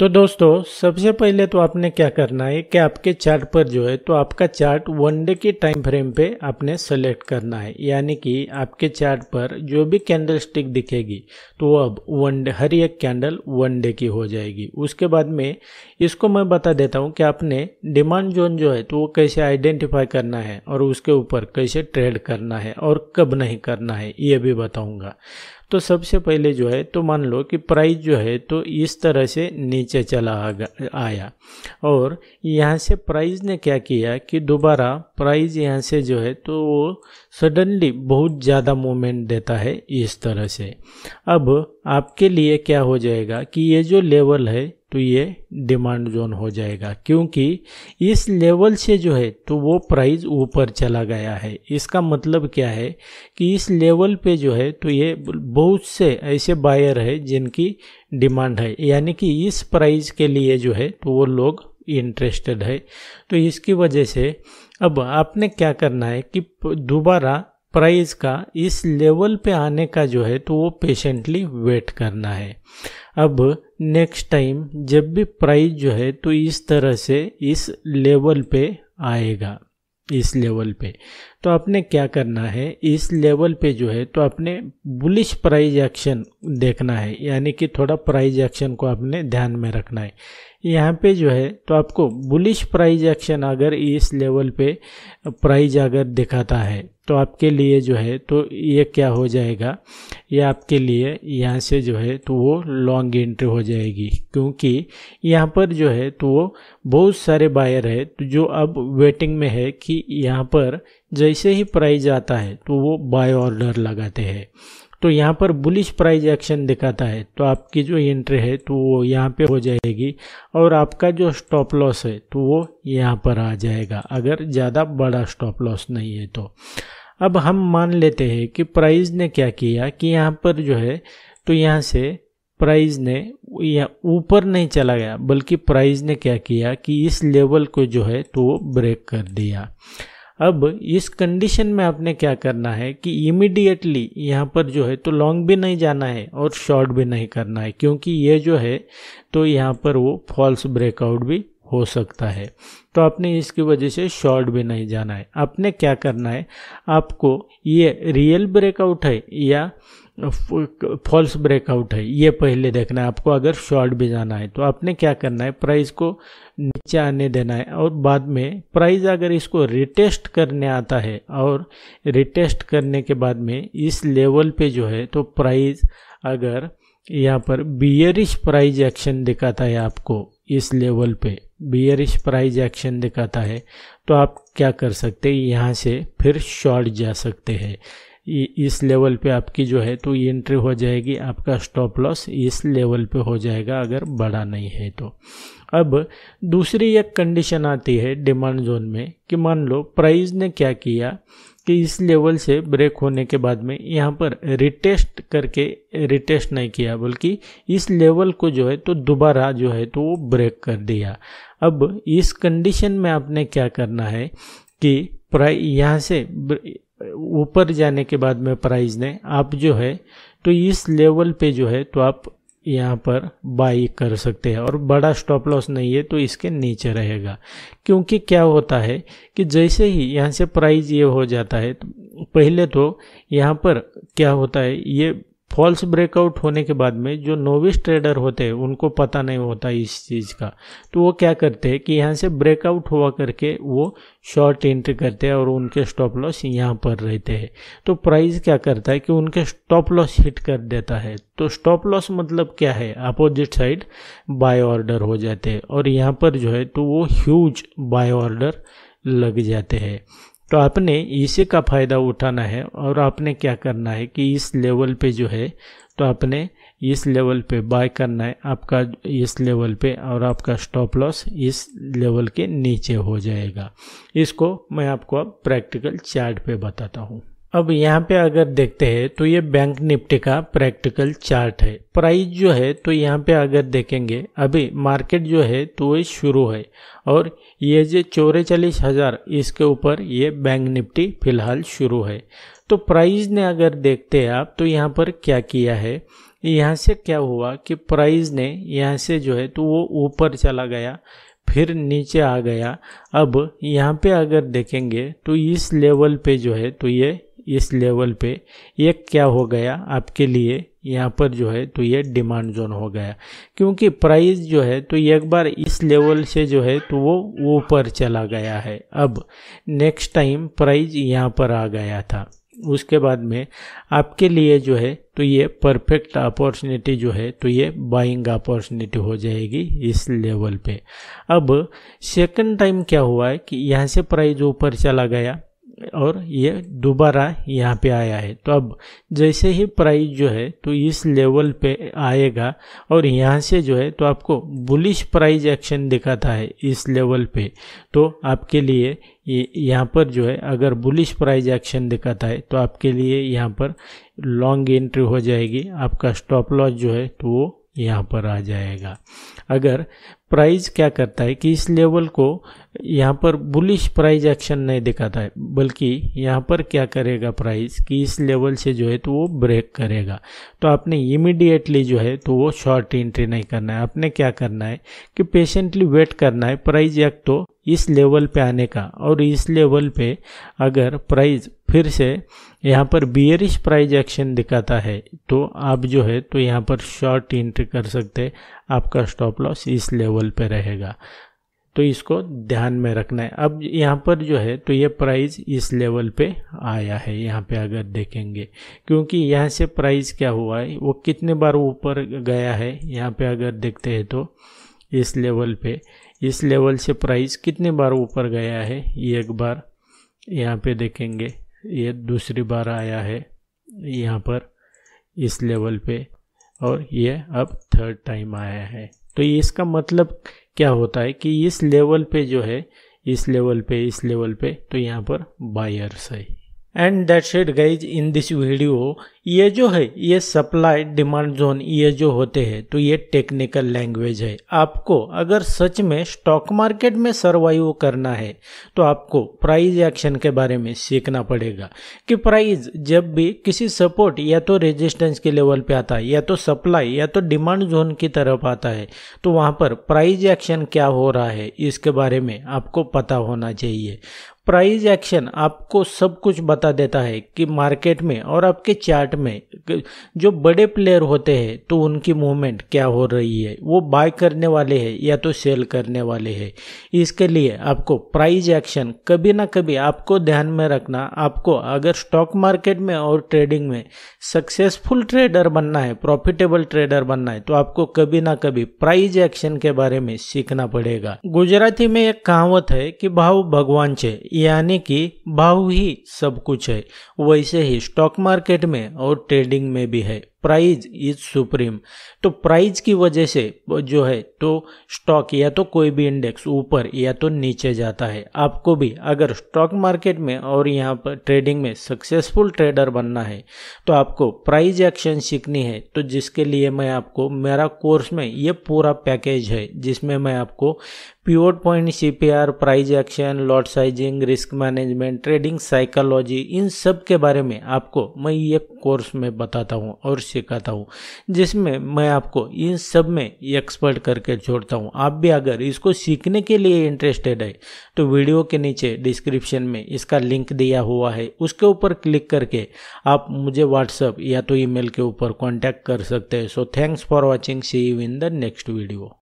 तो दोस्तों सबसे पहले तो आपने क्या करना है कि आपके चार्ट पर जो है तो आपका चार्ट वन डे के टाइम फ्रेम पे आपने सेलेक्ट करना है यानी कि आपके चार्ट पर जो भी कैंडल स्टिक दिखेगी तो अब वन डे हर एक कैंडल वन डे की हो जाएगी उसके बाद में इसको मैं बता देता हूँ कि आपने डिमांड जोन जो है तो वो कैसे आइडेंटिफाई करना है और उसके ऊपर कैसे ट्रेड करना है और कब नहीं करना है ये भी बताऊँगा तो सबसे पहले जो है तो मान लो कि प्राइस जो है तो इस तरह से नीचे चला आया और यहाँ से प्राइस ने क्या किया कि दोबारा प्राइस यहाँ से जो है तो वो सडनली बहुत ज़्यादा मूवमेंट देता है इस तरह से अब आपके लिए क्या हो जाएगा कि ये जो लेवल है तो ये डिमांड जोन हो जाएगा क्योंकि इस लेवल से जो है तो वो प्राइस ऊपर चला गया है इसका मतलब क्या है कि इस लेवल पे जो है तो ये बहुत से ऐसे बायर है जिनकी डिमांड है यानी कि इस प्राइस के लिए जो है तो वो लोग इंटरेस्टेड है तो इसकी वजह से अब आपने क्या करना है कि दोबारा प्राइस का इस लेवल पे आने का जो है तो वो पेशेंटली वेट करना है अब नेक्स्ट टाइम जब भी प्राइस जो है तो इस तरह से इस लेवल पे आएगा इस लेवल पे तो आपने क्या करना है इस लेवल पे जो है तो आपने बुलिश प्राइज एक्शन देखना है यानी कि थोड़ा प्राइज एक्शन को आपने ध्यान में रखना है यहाँ पे जो है तो आपको बुलिश प्राइज एक्शन अगर इस लेवल पे प्राइज अगर दिखाता है तो आपके लिए जो है तो ये क्या हो जाएगा ये आपके लिए यहाँ से जो है तो वो लॉन्ग एंट्री हो जाएगी क्योंकि यहाँ पर जो है तो वो बहुत सारे बायर है तो जो अब वेटिंग में है कि यहाँ पर जैसे ही प्राइज आता है तो वो बाय ऑर्डर लगाते हैं तो यहाँ पर बुलिश प्राइज एक्शन दिखाता है तो आपकी जो एंट्री है तो वो यहाँ पे हो जाएगी और आपका जो स्टॉप लॉस है तो वो यहाँ पर आ जाएगा अगर ज़्यादा बड़ा स्टॉप लॉस नहीं है तो अब हम मान लेते हैं कि प्राइज ने क्या किया कि यहाँ पर जो है तो यहाँ से प्राइज ने ऊपर नहीं चला गया बल्कि प्राइज ने क्या किया कि इस लेवल को जो है तो वो ब्रेक कर दिया अब इस कंडीशन में आपने क्या करना है कि इमिडिएटली यहाँ पर जो है तो लॉन्ग भी नहीं जाना है और शॉर्ट भी नहीं करना है क्योंकि ये जो है तो यहाँ पर वो फॉल्स ब्रेकआउट भी हो सकता है तो आपने इसकी वजह से शॉर्ट भी नहीं जाना है आपने क्या करना है आपको ये रियल ब्रेकआउट है या फॉल्स ब्रेकआउट है ये पहले देखना है आपको अगर शॉर्ट भी जाना है तो आपने क्या करना है प्राइस को नीचे आने देना है और बाद में प्राइस अगर इसको रिटेस्ट करने आता है और रिटेस्ट करने के बाद में इस लेवल पे जो है तो प्राइस अगर यहाँ पर बियरिश प्राइज एक्शन दिखाता है आपको इस लेवल पे बियरिश प्राइज एक्शन दिखाता है तो आप क्या कर सकते हैं यहाँ से फिर शॉर्ट जा सकते हैं इस लेवल पे आपकी जो है तो एंट्री हो जाएगी आपका स्टॉप लॉस इस लेवल पे हो जाएगा अगर बड़ा नहीं है तो अब दूसरी एक कंडीशन आती है डिमांड जोन में कि मान लो प्राइस ने क्या किया कि इस लेवल से ब्रेक होने के बाद में यहाँ पर रिटेस्ट करके रिटेस्ट नहीं किया बल्कि इस लेवल को जो है तो दोबारा जो है तो वो ब्रेक कर दिया अब इस कंडीशन में आपने क्या करना है कि प्राइ यहाँ से ऊपर जाने के बाद में प्राइस ने आप जो है तो इस लेवल पे जो है तो आप यहाँ पर बाई कर सकते हैं और बड़ा स्टॉप लॉस नहीं है तो इसके नीचे रहेगा क्योंकि क्या होता है कि जैसे ही यहाँ से प्राइस ये हो जाता है तो पहले तो यहाँ पर क्या होता है ये फॉल्स ब्रेकआउट होने के बाद में जो नोविस ट्रेडर होते हैं उनको पता नहीं होता इस चीज़ का तो वो क्या करते हैं कि यहाँ से ब्रेकआउट हुआ करके वो शॉर्ट एंट्री करते हैं और उनके स्टॉप लॉस यहाँ पर रहते हैं तो प्राइस क्या करता है कि उनके स्टॉप लॉस हिट कर देता है तो स्टॉप लॉस मतलब क्या है अपोजिट साइड बाय ऑर्डर हो जाते हैं और यहाँ पर जो है तो वो ह्यूज बाय ऑर्डर लग जाते हैं तो आपने इसी का फ़ायदा उठाना है और आपने क्या करना है कि इस लेवल पे जो है तो आपने इस लेवल पे बाय करना है आपका इस लेवल पे और आपका स्टॉप लॉस इस लेवल के नीचे हो जाएगा इसको मैं आपको अब प्रैक्टिकल चार्ट पे बताता हूँ अब यहाँ पे अगर देखते हैं तो ये बैंक निफ्टी का प्रैक्टिकल चार्ट है प्राइस जो है तो यहाँ पे अगर देखेंगे अभी मार्केट जो है तो वो शुरू है और ये जो चौरे चालीस हज़ार इसके ऊपर ये बैंक निफ्टी फिलहाल शुरू है तो प्राइस ने अगर देखते हैं आप तो यहाँ पर क्या किया है यहाँ से क्या हुआ कि प्राइज़ ने यहाँ से जो है तो वो ऊपर चला गया फिर नीचे आ गया अब यहाँ पे अगर देखेंगे तो इस लेवल पे जो है तो ये इस लेवल पे एक क्या हो गया आपके लिए यहाँ पर जो है तो ये डिमांड जोन हो गया क्योंकि प्राइस जो है तो एक बार इस लेवल से जो है तो वो ऊपर चला गया है अब नेक्स्ट टाइम प्राइस यहाँ पर आ गया था उसके बाद में आपके लिए जो है तो ये परफेक्ट अपॉर्चुनिटी जो है तो ये बाइंग अपॉर्चुनिटी हो जाएगी इस लेवल पे अब सेकंड टाइम क्या हुआ है कि यहाँ से प्राइस ऊपर चला गया और ये दोबारा यहाँ पे आया है तो अब जैसे ही प्राइस जो है तो इस लेवल पे आएगा और यहाँ से जो है तो आपको बुलिश प्राइस एक्शन दिखाता है इस लेवल पे तो आपके लिए यहाँ पर जो है अगर बुलिश प्राइज एक्शन दिखाता है तो आपके लिए यहाँ पर लॉन्ग एंट्री हो जाएगी आपका स्टॉप लॉस जो है तो वो यहाँ पर आ जाएगा अगर प्राइस क्या करता है कि इस लेवल को यहाँ पर बुलिश प्राइस एक्शन नहीं दिखाता है बल्कि यहाँ पर क्या करेगा प्राइस कि इस लेवल से जो है तो वो ब्रेक करेगा तो आपने इमिडिएटली जो है तो वो शॉर्ट एंट्री नहीं करना है आपने क्या करना है कि पेशेंटली वेट करना है प्राइज एक तो इस लेवल पे आने का और इस लेवल पे अगर प्राइस फिर से यहाँ पर बियरिश प्राइज एक्शन दिखाता है तो आप जो है तो यहाँ पर शॉर्ट एंट्री कर सकते आपका स्टॉप लॉस इस लेवल पे रहेगा तो इसको ध्यान में रखना है अब यहाँ पर जो है तो ये प्राइस इस लेवल पे आया है यहाँ पे अगर देखेंगे क्योंकि यहाँ से प्राइस क्या हुआ है वो कितने बार ऊपर गया है यहाँ पे अगर देखते हैं तो इस लेवल पे इस लेवल से प्राइस कितने बार ऊपर गया है ये एक बार यहाँ पे देखेंगे ये दूसरी बार आया है यहाँ पर इस लेवल पे और ये अब थर्ड टाइम आया है तो इसका मतलब क्या होता है कि इस लेवल पे जो है इस लेवल पे इस लेवल पे तो यहाँ पर बायर्स है and that's it guys in this video ये जो है ये सप्लाई डिमांड जोन ये जो होते हैं तो ये टेक्निकल लैंग्वेज है आपको अगर सच में स्टॉक मार्केट में सर्वाइव करना है तो आपको प्राइस एक्शन के बारे में सीखना पड़ेगा कि प्राइस जब भी किसी सपोर्ट या तो रेजिस्टेंस के लेवल पे आता है या तो सप्लाई या तो डिमांड जोन की तरफ आता है तो वहाँ पर प्राइज एक्शन क्या हो रहा है इसके बारे में आपको पता होना चाहिए प्राइस एक्शन आपको सब कुछ बता देता है कि मार्केट में और आपके चार्ट में जो बड़े प्लेयर होते हैं तो उनकी मूवमेंट क्या हो रही है वो बाय करने वाले हैं या तो सेल करने वाले हैं इसके लिए आपको प्राइस एक्शन कभी ना कभी आपको ध्यान में रखना आपको अगर स्टॉक मार्केट में और ट्रेडिंग में सक्सेसफुल ट्रेडर बनना है प्रॉफिटेबल ट्रेडर बनना है तो आपको कभी ना कभी प्राइज एक्शन के बारे में सीखना पड़ेगा गुजराती में एक कहावत है कि भाव भगवान छे यानी कि भाव ही सब कुछ है वैसे ही स्टॉक मार्केट में और ट्रेडिंग में भी है प्राइज इज सुप्रीम तो प्राइज की वजह से जो है तो स्टॉक या तो कोई भी इंडेक्स ऊपर या तो नीचे जाता है आपको भी अगर स्टॉक मार्केट में और यहाँ पर ट्रेडिंग में सक्सेसफुल ट्रेडर बनना है तो आपको प्राइज एक्शन सीखनी है तो जिसके लिए मैं आपको मेरा कोर्स में ये पूरा पैकेज है जिसमें मैं आपको pure point C P R price action lot sizing risk management trading psychology इन सब के बारे में आपको मैं ये कोर्स में बताता हूँ और सिखाता हूँ जिसमें मैं आपको इन सब में एक्सपर्ट करके छोड़ता हूँ आप भी अगर इसको सीखने के लिए इंटरेस्टेड है तो वीडियो के नीचे डिस्क्रिप्शन में इसका लिंक दिया हुआ है उसके ऊपर क्लिक करके आप मुझे व्हाट्सअप या तो ईमेल के ऊपर कॉन्टैक्ट कर सकते हैं so thanks for watching see you in the next video